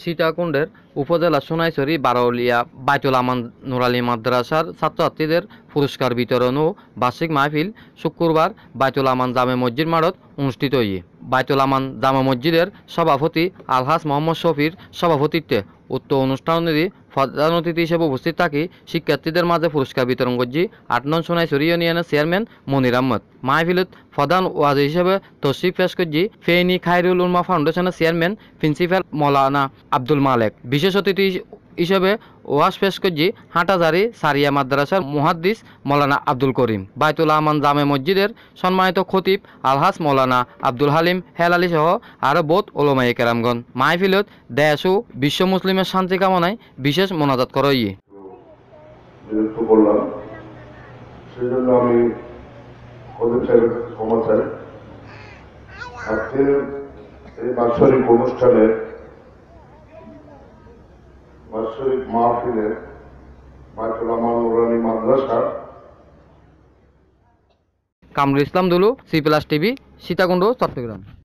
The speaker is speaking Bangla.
সীতাকুণ্ডের উপজেলা সোনাইছড়ি বারৌলিয়া বাইতুল আমান নুরালী মাদ্রাসার ছাত্রছাত্রীদের পুরস্কার বিতরণ ও বার্ষিক মাহফিল শুক্রবার বাইতুল আমান জামে মসজিদ মারত অনুষ্ঠিত হই বাইতুল আমান জামে মসজিদের সভাপতি আলহাস মোহাম্মদ শফির সভাপতিত্বে উক্ত অনুষ্ঠানটি প্রধান অতিথি হিসেবে উপস্থিত থাকি শিক্ষার্থীদের মাঝে পুরস্কার বিতরণ করছি আট নং সোনাইছড়ি ইউনিয়নের চেয়ারম্যান মনির আহমদ মাহফিলত প্রধান ওয়াজ হিসেবে তসিফ পেশ করছি ফেইনি খাইরুল উলমা ফাউন্ডেশনের চেয়ারম্যান প্রিন্সিপাল মৌলানা আব্দুল মালেক বিশেষ অতিথি হিসেবে ওয়াস পেশ করছি হাঁটাজারি সারিয়া মাদ্রাসার মুহাদ্দিস মৌলানা আব্দুল করিম বাইতুল আহমান জামে মসজিদের সম্মানিত খতিব আলহাস মৌলানা আব্দুল হালিম হেলালি সহ আরও বোধ ওলোমাই কেরামগন মাহফিলত দেশ ও বিশ্ব মুসলিমের শান্তি কামনায় বিশেষ মোনাজাত করই সেজন্য আমি ওদের ক্ষমা চাই আজকের এই বাৎসরিক অনুষ্ঠানের মাহফিলের বাইতুলামা নুরানি মাদ্রাসার Kamrul Islam Dulu C plus TV Sitakunda Chittagong